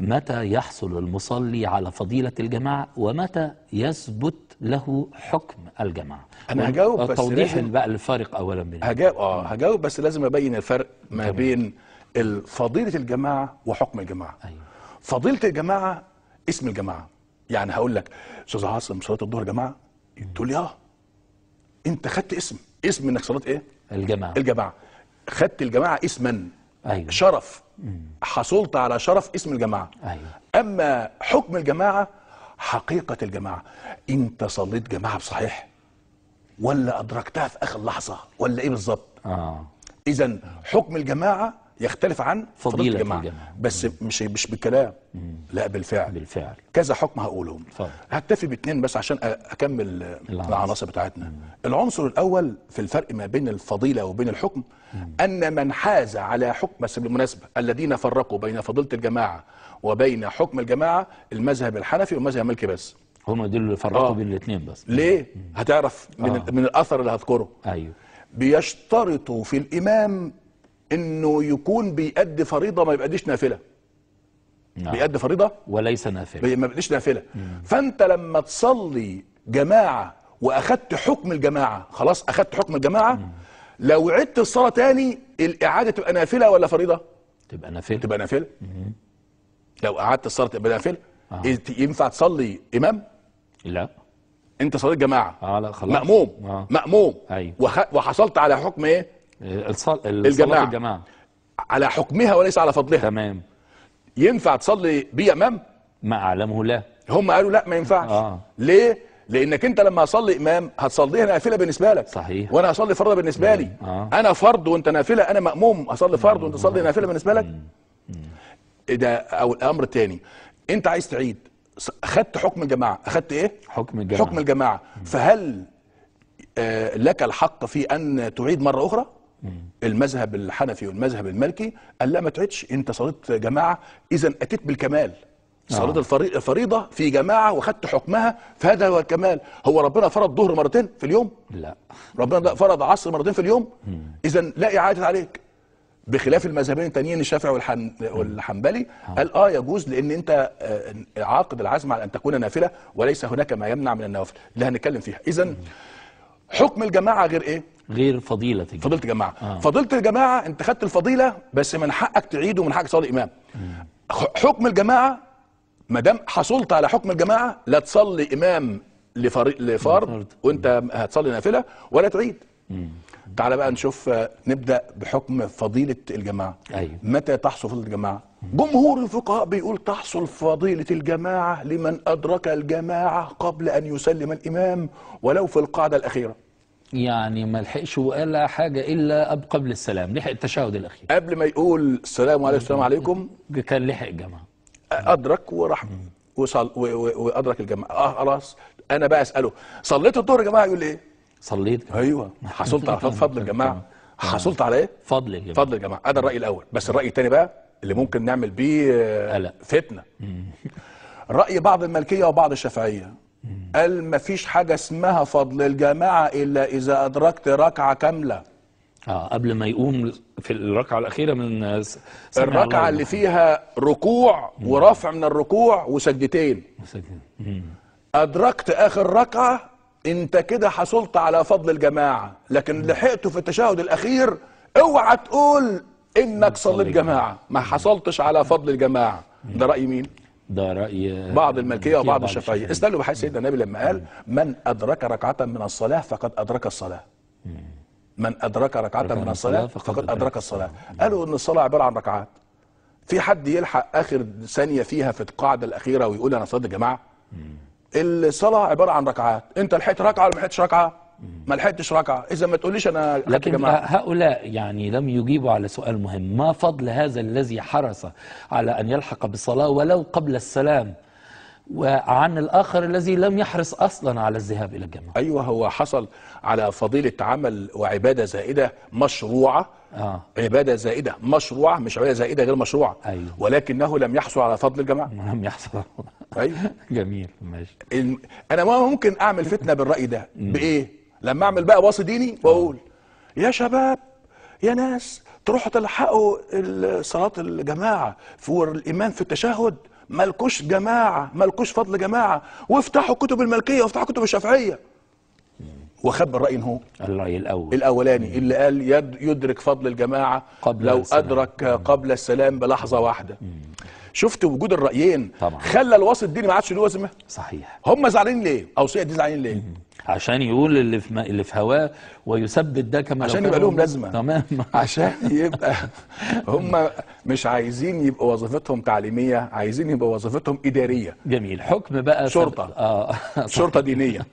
متى يحصل المصلي على فضيلة الجماعة ومتى يثبت له حكم الجماعة أنا هجاوب بس توضيح بقى الفارق أولا بين هجاوب, آه هجاوب بس لازم أبين الفرق ما جميل. بين فضيلة الجماعة وحكم الجماعة أيوة. فضيلة الجماعة اسم الجماعة يعني هقول لك أستاذ عاصم صلاة الظهر جماعة تقول لي آه أنت خدت اسم اسم إنك صلاة إيه؟ الجماعة الجماعة خدت الجماعة اسما أيوة. شرف حصلت على شرف اسم الجماعة أيوة. أما حكم الجماعة حقيقة الجماعة أنت صليت جماعة بصحيح ولا أدركتها في آخر لحظة ولا إيه بالظبط آه. إذا حكم الجماعة يختلف عن فضيلة الجماعة. الجماعة بس مش مش بالكلام لا بالفعل بالفعل كذا حكم هقولهم فضل. هكتفي باثنين بس عشان اكمل العناصر, بتاعتنا مم. العنصر الاول في الفرق ما بين الفضيلة وبين الحكم مم. ان من حاز على حكم بس بالمناسبة الذين فرقوا بين فضيلة الجماعة وبين حكم الجماعة المذهب الحنفي والمذهب الملكي بس هم دول اللي فرقوا آه. بين الاثنين بس ليه مم. هتعرف من آه. من الاثر اللي هذكره ايوه بيشترطوا في الامام انه يكون بيأدي فريضه ما يبقاش نافله نعم. بيأدي فريضه وليس نافله ما بيبقاش نافله مم. فانت لما تصلي جماعه واخدت حكم الجماعه خلاص اخدت حكم الجماعه مم. لو عدت الصلاه تاني الاعاده تبقى نافله ولا فريضه تبقى نافله تبقى نافله لو اعدت الصلاه تبقى نافله آه. إيه، ينفع تصلي امام لا انت صليت جماعه اه لا خلاص مأموم آه. مأموم ايوه وحصلت على حكم ايه الصلاة الجماعة. الجماعة على حكمها وليس على فضلها تمام ينفع تصلي بيه امام ما اعلمه لا هم قالوا لا ما ينفعش آه. ليه لانك انت لما هصلي امام هتصليها نافله بالنسبه لك صحيح وانا هصلي فرض بالنسبه لي آه. انا فرض وانت نافله انا ماموم اصلي فرض وانت تصلي نافله بالنسبه لك إيه ده او الامر الثاني انت عايز تعيد اخذت حكم الجماعه اخذت ايه حكم الجماعه حكم الجماعه فهل آه لك الحق في ان تعيد مره اخرى المذهب الحنفي والمذهب المالكي قال لا ما تعدش انت صليت جماعه اذا اتيت بالكمال صلاه الفريضه في جماعه وخدت حكمها فهذا هو الكمال هو ربنا فرض ظهر مرتين في اليوم لا ربنا فرض عصر مرتين في اليوم اذا لا اعاده عليك بخلاف المذهبين التانيين الشافعي والحن... والحنبلي آه. قال اه يجوز لان انت آه، عاقد العزم على ان تكون نافله وليس هناك ما يمنع من النوافل اللي هنتكلم فيها اذا حكم الجماعه غير ايه غير فضيلة الجماعة فضيلة الجماعة آه. فضيلة الجماعة انت خدت الفضيلة بس من حقك تعيد ومن حقك تصلي امام م. حكم الجماعة ما دام حصلت على حكم الجماعة لا تصلي امام لفريق لفرد وانت هتصلي نافلة ولا تعيد مم. تعال بقى نشوف نبدا بحكم فضيله الجماعه أيوة. متى تحصل فضيله الجماعه جمهور الفقهاء بيقول تحصل فضيله الجماعه لمن ادرك الجماعه قبل ان يسلم الامام ولو في القاعده الاخيره يعني ما لحقش وقال حاجه الا قبل السلام لحق التشهد الاخير قبل ما يقول السلام عليكم السلام عليكم كان لحق الجماعه ادرك وراح وصل وادرك الجماعه اه خلاص انا بقى اساله صليت الظهر يا جماعه يقول ايه صليت جماعة. ايوه حصلت على فضل الجماعه حصلت على ايه فضل الجماعه فضل الجماعه هذا الراي الاول بس الراي الثاني بقى اللي ممكن نعمل بيه آه، فتنه راي بعض المالكيه وبعض الشافعيه قال ما فيش حاجة اسمها فضل الجماعة إلا إذا أدركت ركعة كاملة آه قبل ما يقوم في الركعة الأخيرة من الركعة اللي فيها ركوع ورفع من الركوع وسجدتين أدركت آخر ركعة أنت كده حصلت على فضل الجماعة لكن لحقته في التشهد الأخير اوعى تقول إنك صليت جماعة ما حصلتش على فضل الجماعة ده رأي مين؟ ده راي بعض الملكيه وبعض الشافعيه استدلوا بحيث سيدنا النبي لما قال من ادرك ركعه من الصلاه فقد ادرك الصلاه من ادرك ركعه من الصلاه فقد ادرك الصلاه قالوا ان الصلاه عباره عن ركعات في حد يلحق اخر ثانيه فيها في القاعده الاخيره ويقول انا صدق يا جماعه الصلاه عباره عن ركعات انت لحقت ركعه ولا ما لحقتش ركعه ما لحقتش ركعه اذا ما تقوليش انا لكن جماعة. هؤلاء يعني لم يجيبوا على سؤال مهم ما فضل هذا الذي حرص على ان يلحق بالصلاه ولو قبل السلام وعن الآخر الذي لم يحرص أصلا على الذهاب إلى الجماعه أيوة هو حصل على فضيلة عمل وعبادة زائدة مشروعة آه. عبادة زائدة مشروعة مش عبادة زائدة غير مشروعة أيوة. ولكنه لم يحصل على فضل الجماعة لم يحصل أيوة جميل ماشي أنا ممكن أعمل فتنة بالرأي ده بإيه لما اعمل بقى واصي ديني واقول يا شباب يا ناس تروحوا تلحقوا صلاة الجماعة في الإيمان في التشهد مالكوش جماعة مالكوش فضل جماعة وافتحوا كتب الملكية وافتحوا كتب الشافعية وخب الرأي هو الرأي الأول الأولاني اللي قال يد يدرك فضل الجماعة قبل لو السلام. أدرك قبل السلام بلحظة واحدة مم. شفت وجود الرايين طبعا خلى الوسط الديني ما عادش له وزمه صحيح هم زعلانين ليه اوصيه دي زعلانين ليه عشان يقول اللي في اللي في هواه ويثبت ده كما عشان يبقى لهم لازمه تمام عشان يبقى هم مش عايزين يبقوا وظيفتهم تعليميه عايزين يبقوا وظيفتهم اداريه جميل حكم بقى شرطه سب... آه, آه، شرطه دينيه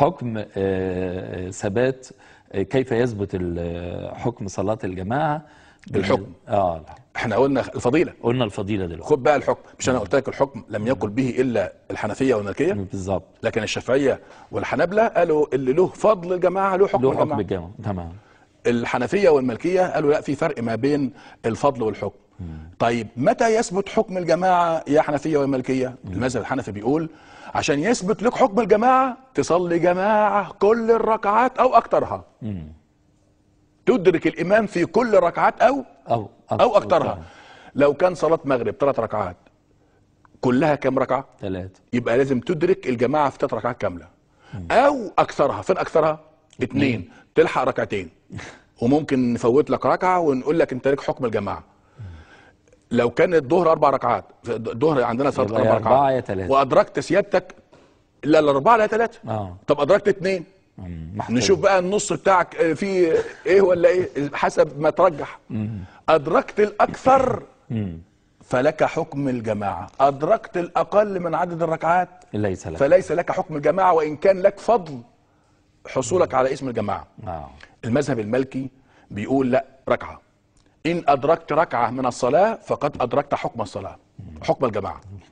حكم آه ثبات آه، كيف يثبت حكم صلاه الجماعه الحكم اه احنا قلنا الفضيله قلنا الفضيله دلوقتي خد بقى الحكم مش انا قلت لك الحكم لم يقل به الا الحنفيه والمالكيه بالظبط لكن الشافعيه والحنابله قالوا اللي له فضل الجماعه له حكم له حكم الجماعه تمام الحنفيه والمالكيه قالوا لا في فرق ما بين الفضل والحكم مم. طيب متى يثبت حكم الجماعه يا حنفيه والمالكيه المذهب الحنفي بيقول عشان يثبت لك حكم الجماعه تصلي جماعه كل الركعات او اكثرها تدرك الإمام في كل ركعات أو أو, أو أكثرها لو كان صلاة مغرب ثلاث ركعات كلها كام ركعة؟ ثلاث يبقى لازم تدرك الجماعة في ثلاث ركعات كاملة أو أكثرها فين أكثرها؟ اثنين تلحق ركعتين وممكن نفوت لك ركعة ونقول لك أنت لك حكم الجماعة لو كان الظهر أربع ركعات الظهر عندنا صلاة أربع ركعات وأدركت سيادتك لا الأربعة لا ثلاثة آه. طب أدركت اثنين نشوف بقى النص بتاعك آه، في ايه ولا ايه حسب ما ترجح ادركت الاكثر فلك حكم الجماعة أدركت الأقل من عدد الركعات ليس لك. فليس لك حكم الجماعة وإن كان لك فضل حصولك على اسم الجماعة نعم. المذهب المالكي بيقول لا ركعة إن أدركت ركعة من الصلاة فقد أدركت حكم الصلاة حكم الجماعة